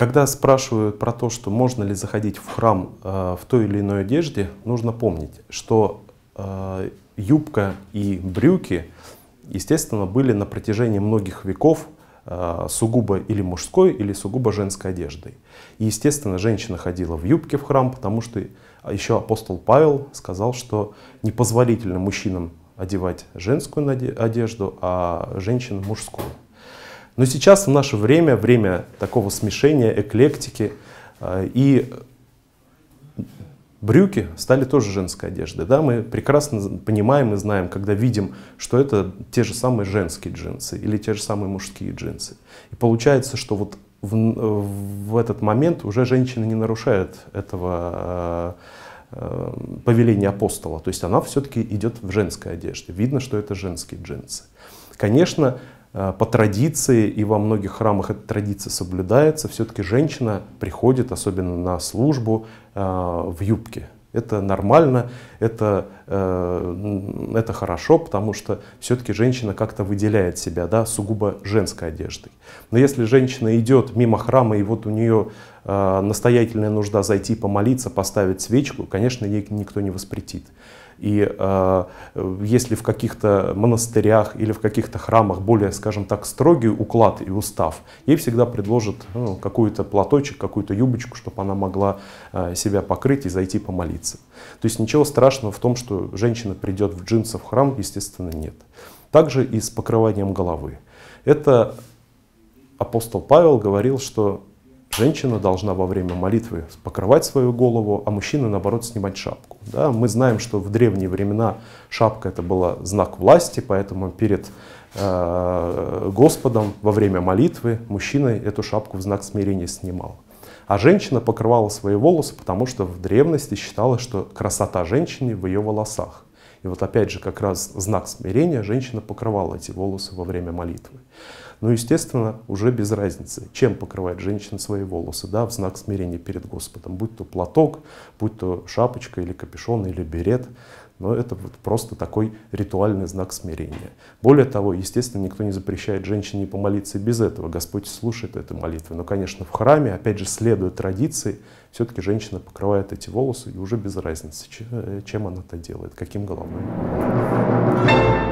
Когда спрашивают про то, что можно ли заходить в храм э, в той или иной одежде, нужно помнить, что э, юбка и брюки, естественно, были на протяжении многих веков э, сугубо или мужской, или сугубо женской одеждой. И, естественно, женщина ходила в юбке в храм, потому что еще апостол Павел сказал, что непозволительно мужчинам одевать женскую одежду, а женщинам мужскую. Но сейчас в наше время, время такого смешения, эклектики, э, и брюки стали тоже женской одеждой. Да? Мы прекрасно понимаем и знаем, когда видим, что это те же самые женские джинсы или те же самые мужские джинсы. И получается, что вот в, в этот момент уже женщина не нарушает этого э, э, повеления апостола. То есть она все-таки идет в женской одежде. Видно, что это женские джинсы. Конечно, Э, по традиции, и во многих храмах эта традиция соблюдается, все-таки женщина приходит, особенно на службу, э, в юбке. Это нормально, это, э, это хорошо, потому что все-таки женщина как-то выделяет себя да, сугубо женской одеждой. Но если женщина идет мимо храма, и вот у нее Э, настоятельная нужда зайти помолиться, поставить свечку, конечно, ей никто не воспретит. И э, если в каких-то монастырях или в каких-то храмах более, скажем так, строгий уклад и устав, ей всегда предложат ну, какой-то платочек, какую-то юбочку, чтобы она могла э, себя покрыть и зайти помолиться. То есть ничего страшного в том, что женщина придет в джинсах в храм, естественно, нет. Также и с покрыванием головы. Это апостол Павел говорил, что Женщина должна во время молитвы покрывать свою голову, а мужчина, наоборот, снимать шапку. Да? Мы знаем, что в древние времена шапка это была знак власти, поэтому перед э, Господом во время молитвы мужчина эту шапку в знак смирения снимал. А женщина покрывала свои волосы, потому что в древности считалось, что красота женщины в ее волосах. И вот опять же, как раз знак смирения женщина покрывала эти волосы во время молитвы. Ну, естественно, уже без разницы, чем покрывает женщина свои волосы, да, в знак смирения перед Господом, будь то платок, будь то шапочка или капюшон или берет, но это вот просто такой ритуальный знак смирения. Более того, естественно, никто не запрещает женщине помолиться без этого. Господь слушает этой молитвы. Но, конечно, в храме, опять же, следуя традиции, все-таки женщина покрывает эти волосы и уже без разницы, э, чем она это делает, каким головным.